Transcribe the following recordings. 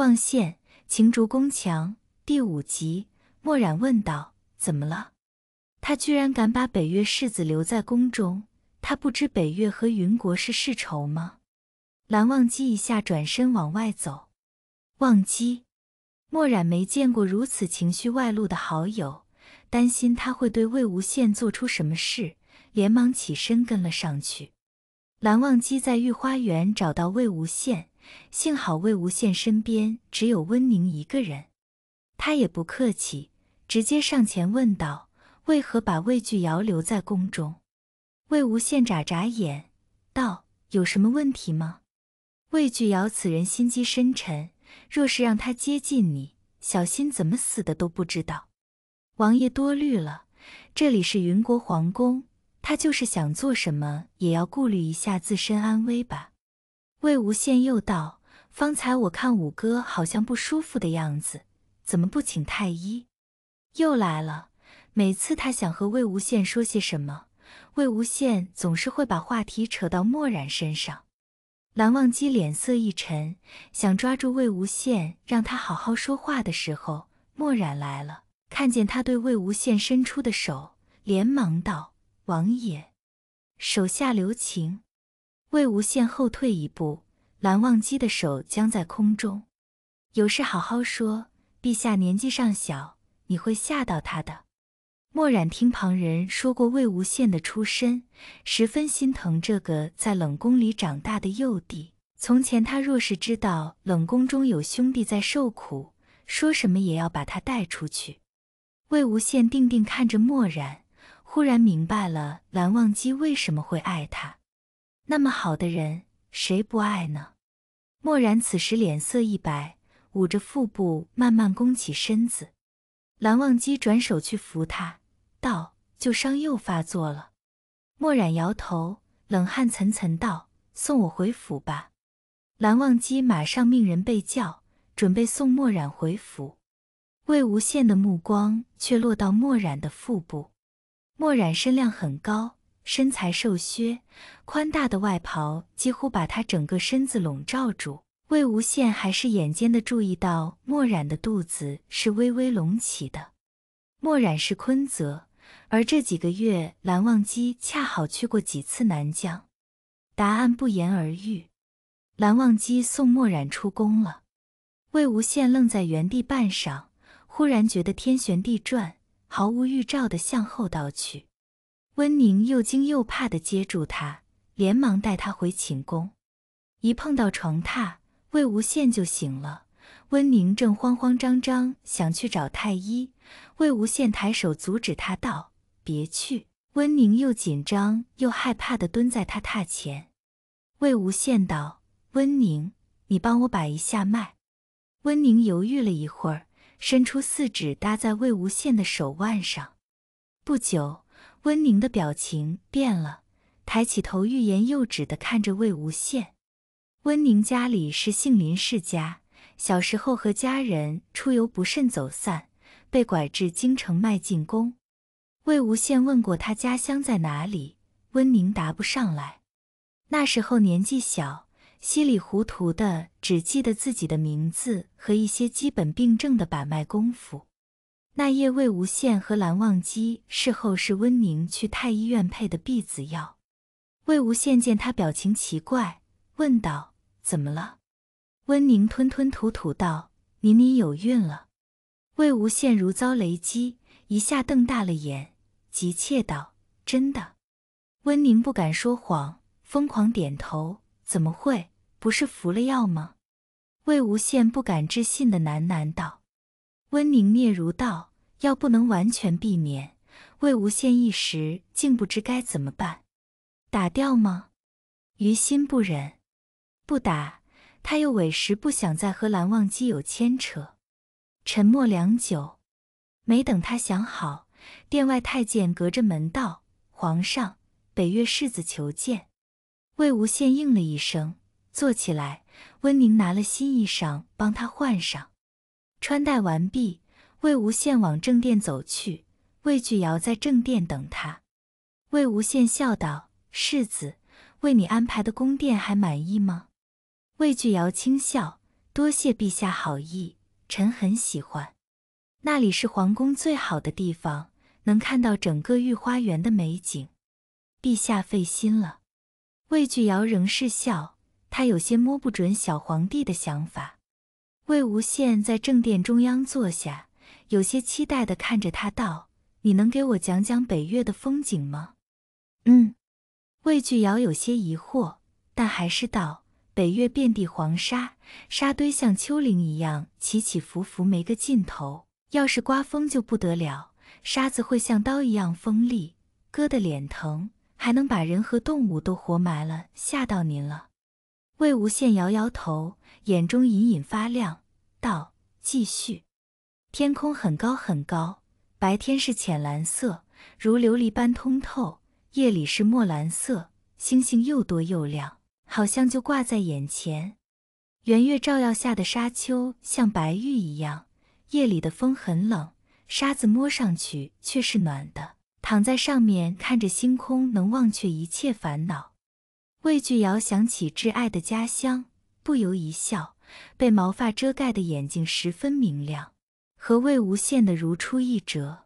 望线晴竹宫墙第五集，墨染问道：“怎么了？他居然敢把北越世子留在宫中！他不知北越和云国是世仇吗？”蓝忘机一下转身往外走。忘机，墨染没见过如此情绪外露的好友，担心他会对魏无羡做出什么事，连忙起身跟了上去。蓝忘机在御花园找到魏无羡。幸好魏无羡身边只有温宁一个人，他也不客气，直接上前问道：“为何把魏巨瑶留在宫中？”魏无羡眨眨眼，道：“有什么问题吗？”魏巨瑶此人心机深沉，若是让他接近你，小心怎么死的都不知道。王爷多虑了，这里是云国皇宫，他就是想做什么，也要顾虑一下自身安危吧。魏无羡又道：“方才我看五哥好像不舒服的样子，怎么不请太医？”又来了。每次他想和魏无羡说些什么，魏无羡总是会把话题扯到墨染身上。蓝忘机脸色一沉，想抓住魏无羡让他好好说话的时候，墨染来了，看见他对魏无羡伸出的手，连忙道：“王爷，手下留情。”魏无羡后退一步，蓝忘机的手僵在空中。有事好好说，陛下年纪尚小，你会吓到他的。墨染听旁人说过魏无羡的出身，十分心疼这个在冷宫里长大的幼弟。从前他若是知道冷宫中有兄弟在受苦，说什么也要把他带出去。魏无羡定定看着墨染，忽然明白了蓝忘机为什么会爱他。那么好的人，谁不爱呢？墨染此时脸色一白，捂着腹部，慢慢弓起身子。蓝忘机转手去扶他，道：“旧伤又发作了。”墨染摇头，冷汗涔涔，道：“送我回府吧。”蓝忘机马上命人备轿，准备送墨染回府。魏无羡的目光却落到墨染的腹部。墨染身量很高。身材瘦削，宽大的外袍几乎把他整个身子笼罩住。魏无羡还是眼尖的注意到，墨染的肚子是微微隆起的。墨染是昆泽，而这几个月蓝忘机恰好去过几次南疆，答案不言而喻。蓝忘机送墨染出宫了。魏无羡愣在原地半晌，忽然觉得天旋地转，毫无预兆的向后倒去。温宁又惊又怕地接住他，连忙带他回寝宫。一碰到床榻，魏无羡就醒了。温宁正慌慌张张想去找太医，魏无羡抬手阻止他道：“别去。”温宁又紧张又害怕地蹲在他榻前。魏无羡道：“温宁，你帮我把一下脉。”温宁犹豫了一会儿，伸出四指搭在魏无羡的手腕上。不久。温宁的表情变了，抬起头，欲言又止的看着魏无羡。温宁家里是杏林世家，小时候和家人出游不慎走散，被拐至京城卖进宫。魏无羡问过他家乡在哪里，温宁答不上来。那时候年纪小，稀里糊涂的，只记得自己的名字和一些基本病症的把脉功夫。那夜，魏无羡和蓝忘机事后是温宁去太医院配的避子药。魏无羡见他表情奇怪，问道：“怎么了？”温宁吞吞吐吐道：“你你有孕了。”魏无羡如遭雷击，一下瞪大了眼，急切道：“真的？”温宁不敢说谎，疯狂点头：“怎么会？不是服了药吗？”魏无羡不敢置信的喃喃道：“温宁，嗫嚅道。”要不能完全避免，魏无羡一时竟不知该怎么办。打掉吗？于心不忍。不打，他又委实不想再和蓝忘机有牵扯。沉默良久，没等他想好，殿外太监隔着门道：“皇上，北岳世子求见。”魏无羡应了一声，坐起来。温宁拿了新衣裳帮他换上，穿戴完毕。魏无羡往正殿走去，魏巨瑶在正殿等他。魏无羡笑道：“世子，为你安排的宫殿还满意吗？”魏巨瑶轻笑：“多谢陛下好意，臣很喜欢。那里是皇宫最好的地方，能看到整个御花园的美景。陛下费心了。”魏巨瑶仍是笑，他有些摸不准小皇帝的想法。魏无羡在正殿中央坐下。有些期待的看着他道：“你能给我讲讲北岳的风景吗？”“嗯。”魏巨尧有些疑惑，但还是道：“北岳遍地黄沙，沙堆像丘陵一样起起伏伏，没个尽头。要是刮风就不得了，沙子会像刀一样锋利，割得脸疼，还能把人和动物都活埋了，吓到您了。”魏无羡摇摇头，眼中隐隐发亮，道：“继续。”天空很高很高，白天是浅蓝色，如琉璃般通透；夜里是墨蓝色，星星又多又亮，好像就挂在眼前。圆月照耀下的沙丘像白玉一样。夜里的风很冷，沙子摸上去却是暖的。躺在上面看着星空，能忘却一切烦恼。魏巨尧想起挚爱的家乡，不由一笑。被毛发遮盖的眼睛十分明亮。和魏无羡的如出一辙，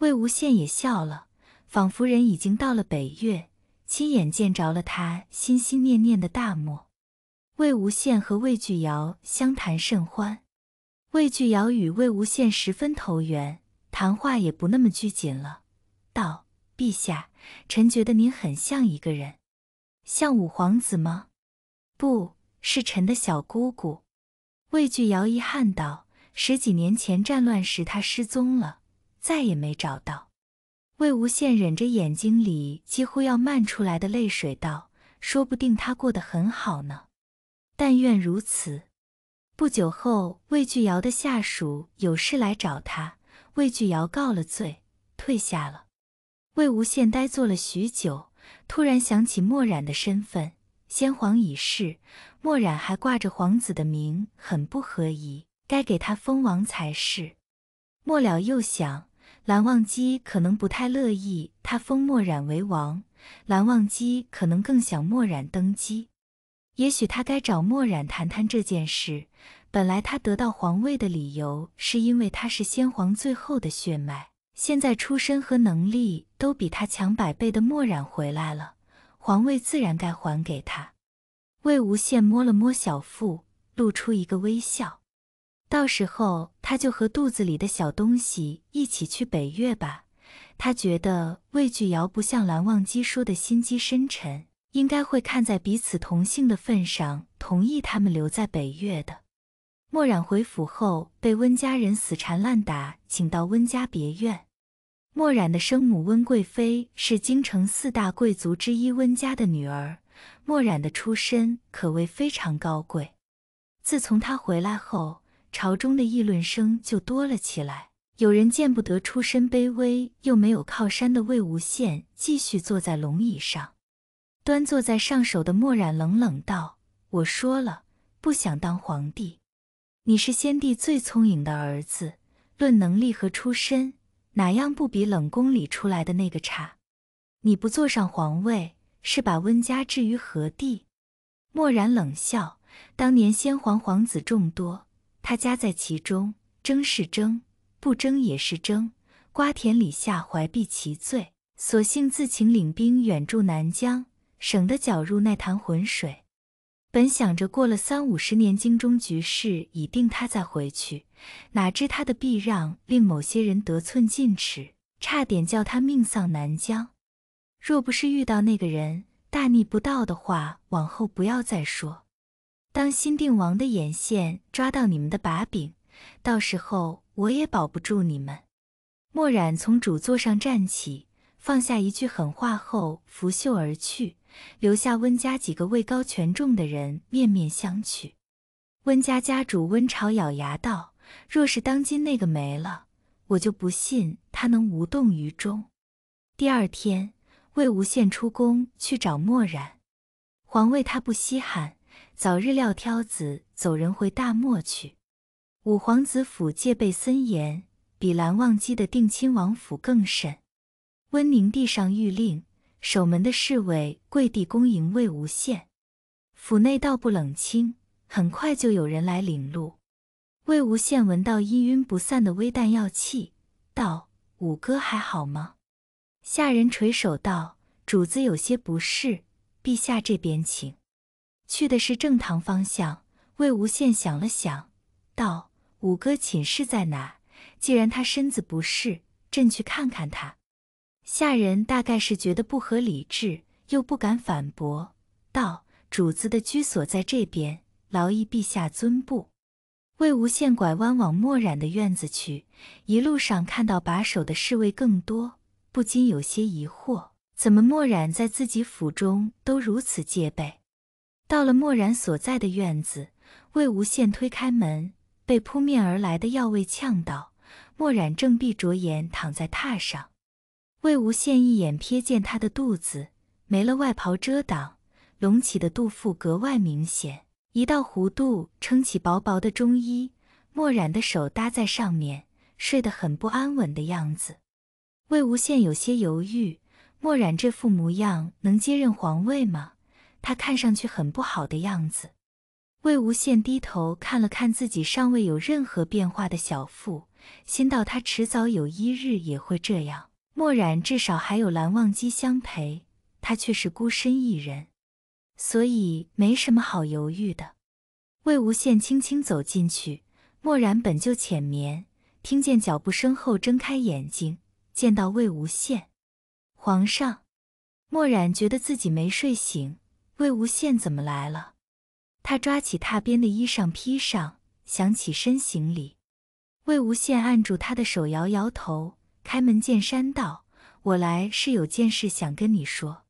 魏无羡也笑了，仿佛人已经到了北岳，亲眼见着了他心心念念的大漠。魏无羡和魏巨瑶相谈甚欢，魏巨瑶与魏无羡十分投缘，谈话也不那么拘谨了，道：“陛下，臣觉得您很像一个人，像五皇子吗？不是，臣的小姑姑。”魏巨瑶遗憾道。十几年前战乱时，他失踪了，再也没找到。魏无羡忍着眼睛里几乎要漫出来的泪水道：“说不定他过得很好呢，但愿如此。”不久后，魏巨瑶的下属有事来找他，魏巨瑶告了罪，退下了。魏无羡呆坐了许久，突然想起墨染的身份，先皇已逝，墨染还挂着皇子的名，很不合宜。该给他封王才是。末了又想，蓝忘机可能不太乐意他封墨染为王，蓝忘机可能更想墨染登基。也许他该找墨染谈谈这件事。本来他得到皇位的理由是因为他是先皇最后的血脉，现在出身和能力都比他强百倍的墨染回来了，皇位自然该还给他。魏无羡摸了摸小腹，露出一个微笑。到时候他就和肚子里的小东西一起去北越吧。他觉得魏惧瑶不像蓝忘机说的心机深沉，应该会看在彼此同姓的份上，同意他们留在北越的。墨染回府后，被温家人死缠烂打，请到温家别院。墨染的生母温贵妃是京城四大贵族之一温家的女儿，墨染的出身可谓非常高贵。自从他回来后。朝中的议论声就多了起来。有人见不得出身卑微又没有靠山的魏无羡继续坐在龙椅上，端坐在上首的墨染冷冷道：“我说了，不想当皇帝。你是先帝最聪颖的儿子，论能力和出身，哪样不比冷宫里出来的那个差？你不坐上皇位，是把温家置于何地？”墨染冷笑：“当年先皇皇子众多。”他夹在其中，争是争，不争也是争。瓜田李下，怀璧其罪，索性自请领兵远驻南疆，省得搅入那潭浑水。本想着过了三五十年，京中局势已定，他再回去。哪知他的避让，令某些人得寸进尺，差点叫他命丧南疆。若不是遇到那个人，大逆不道的话，往后不要再说。当新定王的眼线抓到你们的把柄，到时候我也保不住你们。墨染从主座上站起，放下一句狠话后拂袖而去，留下温家几个位高权重的人面面相觑。温家家主温朝咬牙道：“若是当今那个没了，我就不信他能无动于衷。”第二天，魏无羡出宫去找墨染，皇位他不稀罕。早日撂挑子走人回大漠去。五皇子府戒备森严，比蓝忘机的定亲王府更甚。温宁递上御令，守门的侍卫跪地恭迎魏无羡。府内倒不冷清，很快就有人来领路。魏无羡闻到氤氲不散的微弹药气，道：“五哥还好吗？”下人垂首道：“主子有些不适，陛下这边请。”去的是正堂方向。魏无羡想了想，道：“五哥寝室在哪？既然他身子不适，朕去看看他。”下人大概是觉得不合理智，又不敢反驳，道：“主子的居所在这边，劳役陛下尊步。”魏无羡拐弯往墨染的院子去，一路上看到把守的侍卫更多，不禁有些疑惑：怎么墨染在自己府中都如此戒备？到了墨染所在的院子，魏无羡推开门，被扑面而来的药味呛到。墨染正闭着眼躺在榻上，魏无羡一眼瞥见他的肚子没了外袍遮挡，隆起的肚腹格外明显，一道弧度撑起薄薄的中衣。墨染的手搭在上面，睡得很不安稳的样子。魏无羡有些犹豫：墨染这副模样能接任皇位吗？他看上去很不好的样子。魏无羡低头看了看自己尚未有任何变化的小腹，心道他迟早有一日也会这样。墨染至少还有蓝忘机相陪，他却是孤身一人，所以没什么好犹豫的。魏无羡轻轻走进去。墨染本就浅眠，听见脚步声后睁开眼睛，见到魏无羡，皇上。墨染觉得自己没睡醒。魏无羡怎么来了？他抓起榻边的衣裳披上，想起身行礼。魏无羡按住他的手，摇摇头，开门见山道：“我来是有件事想跟你说。”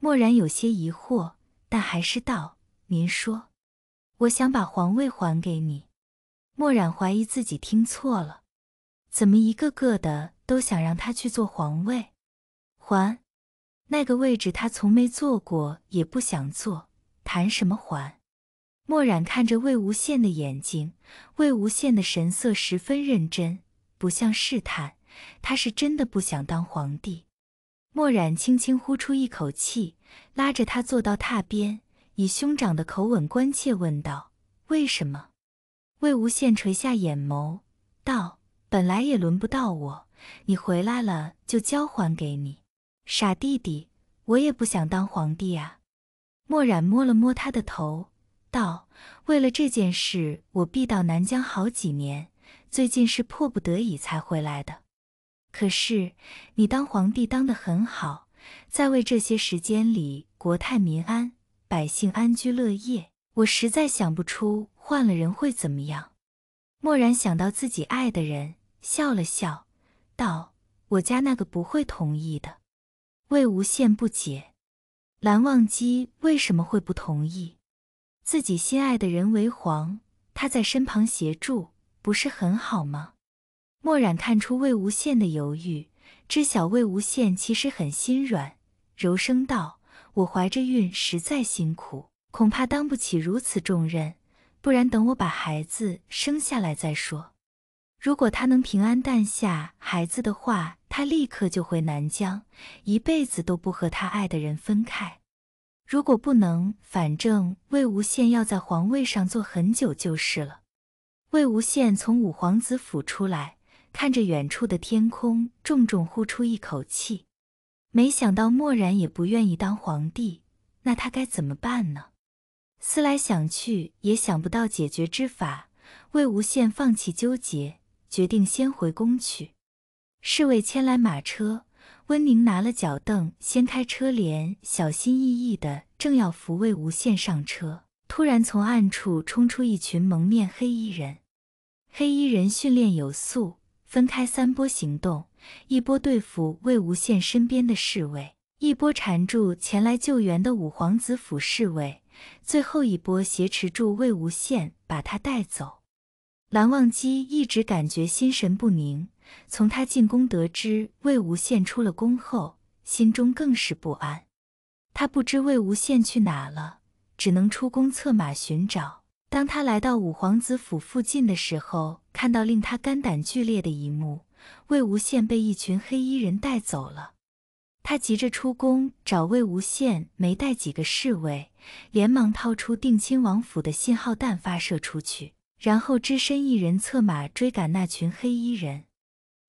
墨染有些疑惑，但还是道：“您说，我想把皇位还给你。”墨染怀疑自己听错了，怎么一个个的都想让他去做皇位？还？那个位置他从没坐过，也不想坐，谈什么还？墨染看着魏无羡的眼睛，魏无羡的神色十分认真，不像试探，他是真的不想当皇帝。墨染轻轻呼出一口气，拉着他坐到榻边，以兄长的口吻关切问道：“为什么？”魏无羡垂下眼眸，道：“本来也轮不到我，你回来了就交还给你。”傻弟弟，我也不想当皇帝啊！墨染摸了摸他的头，道：“为了这件事，我必到南疆好几年，最近是迫不得已才回来的。可是你当皇帝当得很好，在位这些时间里，国泰民安，百姓安居乐业。我实在想不出换了人会怎么样。”墨染想到自己爱的人，笑了笑，道：“我家那个不会同意的。”魏无羡不解，蓝忘机为什么会不同意自己心爱的人为皇？他在身旁协助，不是很好吗？墨染看出魏无羡的犹豫，知晓魏无羡其实很心软，柔声道：“我怀着孕，实在辛苦，恐怕当不起如此重任。不然，等我把孩子生下来再说。”如果他能平安诞下孩子的话，他立刻就回南疆，一辈子都不和他爱的人分开。如果不能，反正魏无羡要在皇位上坐很久就是了。魏无羡从五皇子府出来，看着远处的天空，重重呼出一口气。没想到默然也不愿意当皇帝，那他该怎么办呢？思来想去也想不到解决之法，魏无羡放弃纠结。决定先回宫去。侍卫牵来马车，温宁拿了脚凳，掀开车帘，小心翼翼的正要扶魏无羡上车，突然从暗处冲出一群蒙面黑衣人。黑衣人训练有素，分开三波行动：一波对付魏无羡身边的侍卫，一波缠住前来救援的五皇子府侍卫，最后一波挟持住魏无羡，把他带走。蓝忘机一直感觉心神不宁，从他进宫得知魏无羡出了宫后，心中更是不安。他不知魏无羡去哪了，只能出宫策马寻找。当他来到五皇子府附近的时候，看到令他肝胆俱裂的一幕：魏无羡被一群黑衣人带走了。他急着出宫找魏无羡，没带几个侍卫，连忙掏出定亲王府的信号弹发射出去。然后只身一人策马追赶那群黑衣人，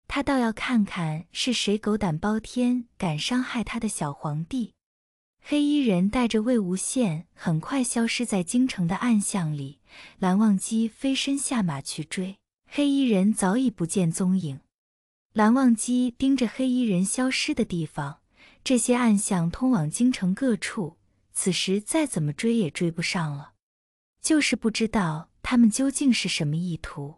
他倒要看看是谁狗胆包天，敢伤害他的小皇帝。黑衣人带着魏无羡很快消失在京城的暗巷里。蓝忘机飞身下马去追，黑衣人早已不见踪影。蓝忘机盯着黑衣人消失的地方，这些暗巷通往京城各处，此时再怎么追也追不上了，就是不知道。他们究竟是什么意图？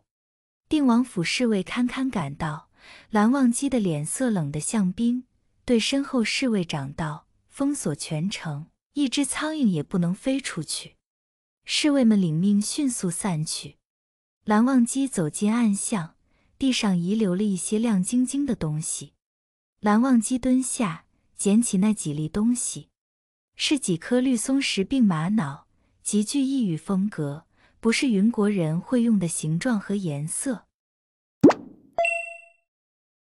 定王府侍卫堪堪赶到，蓝忘机的脸色冷得像冰，对身后侍卫长道：“封锁全城，一只苍蝇也不能飞出去。”侍卫们领命，迅速散去。蓝忘机走进暗巷，地上遗留了一些亮晶晶的东西。蓝忘机蹲下，捡起那几粒东西，是几颗绿松石并玛瑙，极具异域风格。不是云国人会用的形状和颜色。